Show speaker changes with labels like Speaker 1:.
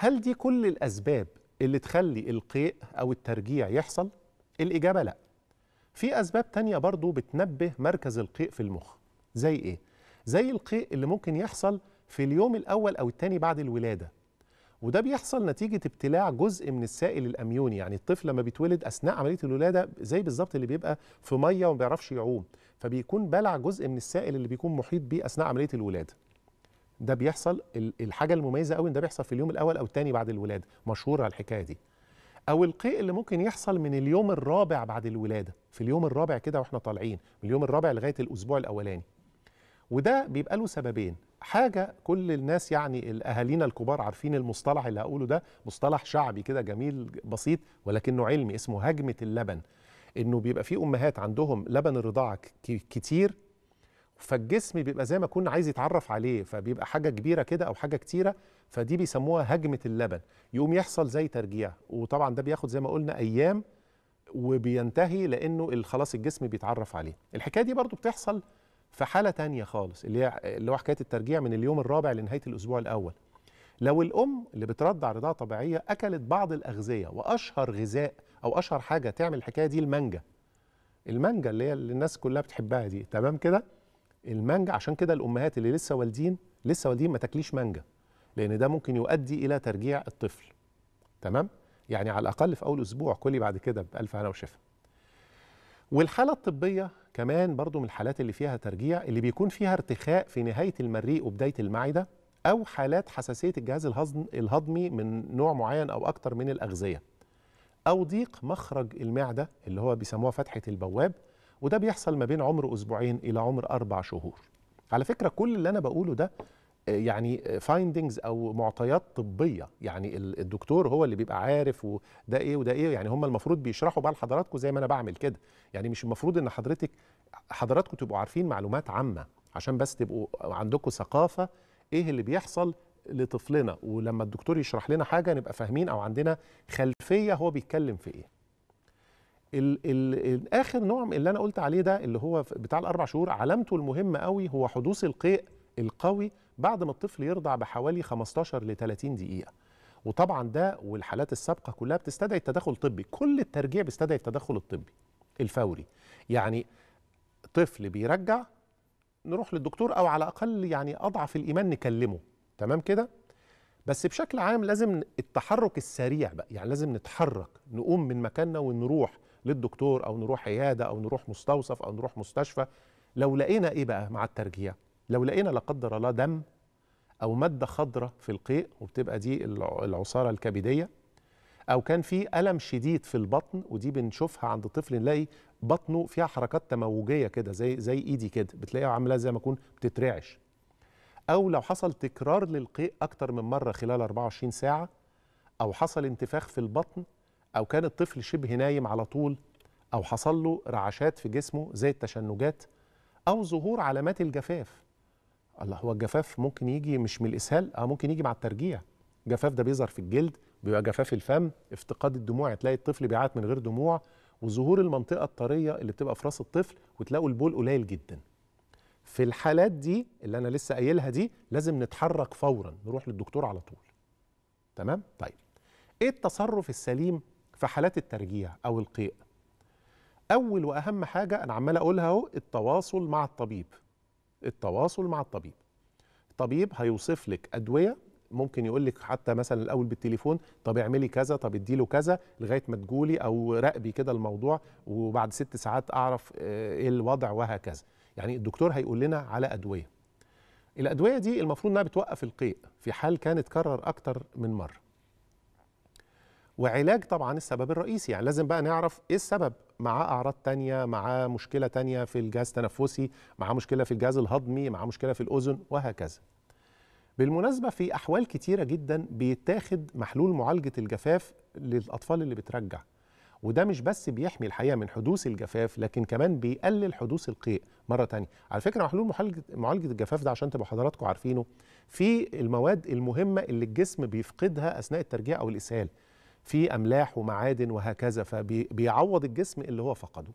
Speaker 1: هل دي كل الأسباب اللي تخلي القيء أو الترجيع يحصل؟ الإجابة لأ في أسباب تانية برضو بتنبه مركز القيء في المخ زي إيه؟ زي القيء اللي ممكن يحصل في اليوم الأول أو الثاني بعد الولادة وده بيحصل نتيجة ابتلاع جزء من السائل الأميوني يعني الطفل لما بيتولد أثناء عملية الولادة زي بالظبط اللي بيبقى في مية وما بيعرفش يعوم فبيكون بلع جزء من السائل اللي بيكون محيط بيه أثناء عملية الولادة ده بيحصل الحاجه المميزه قوي ان ده بيحصل في اليوم الاول او الثاني بعد الولاده مشهوره الحكايه دي او القيء اللي ممكن يحصل من اليوم الرابع بعد الولاده في اليوم الرابع كده واحنا طالعين من اليوم الرابع لغايه الاسبوع الاولاني وده بيبقى له سببين حاجه كل الناس يعني الاهالينا الكبار عارفين المصطلح اللي هقوله ده مصطلح شعبي كده جميل بسيط ولكنه علمي اسمه هجمه اللبن انه بيبقى في امهات عندهم لبن الرضاعه كتير فالجسم بيبقى زي ما كنا عايز يتعرف عليه فبيبقى حاجه كبيره كده او حاجه كتيره فدي بيسموها هجمه اللبن يقوم يحصل زي ترجيع وطبعا ده بياخد زي ما قلنا ايام وبينتهي لانه خلاص الجسم بيتعرف عليه الحكايه دي برضو بتحصل في حاله تانية خالص اللي هي اللي هو حكايه الترجيع من اليوم الرابع لنهايه الاسبوع الاول لو الام اللي بترضع رضاعه طبيعيه اكلت بعض الاغذيه واشهر غذاء او اشهر حاجه تعمل الحكايه دي المانجا المانجا اللي هي اللي الناس كلها بتحبها دي تمام كده المانجا عشان كده الامهات اللي لسه والدين لسه والدين ما تاكليش مانجا لان ده ممكن يؤدي الى ترجيع الطفل تمام يعني على الاقل في اول اسبوع كلي بعد كده بالف هنا وشفا والحاله الطبيه كمان برضو من الحالات اللي فيها ترجيع اللي بيكون فيها ارتخاء في نهايه المريء وبدايه المعده او حالات حساسيه الجهاز الهضم الهضمي من نوع معين او اكتر من الاغذيه او ضيق مخرج المعده اللي هو بيسموها فتحه البواب وده بيحصل ما بين عمر اسبوعين الى عمر اربع شهور على فكره كل اللي انا بقوله ده آه، يعني فايندنجز آه، او معطيات طبيه يعني الدكتور هو اللي بيبقى عارف وده ايه وده ايه يعني هم المفروض بيشرحوا بقى لحضراتكم زي ما انا بعمل كده يعني مش المفروض ان حضرتك حضراتكم تبقوا عارفين معلومات عامه عشان بس تبقوا عندكم ثقافه ايه اللي بيحصل لطفلنا ولما الدكتور يشرح لنا حاجه نبقى فاهمين او عندنا خلفيه هو بيتكلم في ايه ال ال اخر نوع اللي انا قلت عليه ده اللي هو بتاع الاربع شهور علامته المهمه قوي هو حدوث القيء القوي بعد ما الطفل يرضع بحوالي 15 ل 30 دقيقه وطبعا ده والحالات السابقه كلها بتستدعي التدخل الطبي كل الترجيع بيستدعي التدخل الطبي الفوري يعني طفل بيرجع نروح للدكتور او على الاقل يعني اضعف الايمان نكلمه تمام كده بس بشكل عام لازم التحرك السريع بقى يعني لازم نتحرك نقوم من مكاننا ونروح للدكتور او نروح عياده او نروح مستوصف او نروح مستشفى لو لقينا ايه بقى مع الترجيع لو لقينا لا قدر الله دم او ماده خضراء في القيء وبتبقى دي العصاره الكبديه او كان في الم شديد في البطن ودي بنشوفها عند طفل نلاقي بطنه فيها حركات تموجيه كده زي زي ايدي كده بتلاقيها عامله زي ما تكون بتترعش او لو حصل تكرار للقيء اكتر من مره خلال 24 ساعه او حصل انتفاخ في البطن او كان الطفل شبه نايم على طول او حصل له رعشات في جسمه زي التشنجات او ظهور علامات الجفاف الله هو الجفاف ممكن يجي مش من الاسهال اه ممكن يجي مع الترجيع الجفاف ده بيظهر في الجلد بيبقى جفاف الفم افتقاد الدموع تلاقي الطفل بيعيط من غير دموع وظهور المنطقه الطريه اللي بتبقى في راس الطفل وتلاقوا البول قليل جدا في الحالات دي اللي انا لسه قايلها دي لازم نتحرك فورا نروح للدكتور على طول تمام طيب ايه التصرف السليم في حالات الترجيع او القيء اول واهم حاجه انا عمال اقولها اهو التواصل مع الطبيب التواصل مع الطبيب الطبيب هيوصف لك ادويه ممكن يقول لك حتى مثلا الاول بالتليفون طب اعملي كذا طب ادي له كذا لغايه ما تجولي او راقبي كده الموضوع وبعد ست ساعات اعرف آه، ايه الوضع وهكذا يعني الدكتور هيقول لنا على ادويه الادويه دي المفروض انها بتوقف القيء في حال كان اتكرر اكتر من مره وعلاج طبعا السبب الرئيسي يعني لازم بقى نعرف ايه السبب معاه اعراض تانية معاه مشكله تانية في الجهاز التنفسي معاه مشكله في الجهاز الهضمي معاه مشكله في الاذن وهكذا بالمناسبة في أحوال كتيرة جدا بيتاخد محلول معالجة الجفاف للأطفال اللي بترجع وده مش بس بيحمي الحقيقة من حدوث الجفاف لكن كمان بيقلل حدوث القيء مرة تانية على فكرة محلول معالجة الجفاف ده عشان تبقوا حضراتكم عارفينه في المواد المهمة اللي الجسم بيفقدها أثناء الترجيع أو الإسهال في املاح ومعادن وهكذا فبيعوض الجسم اللي هو فقده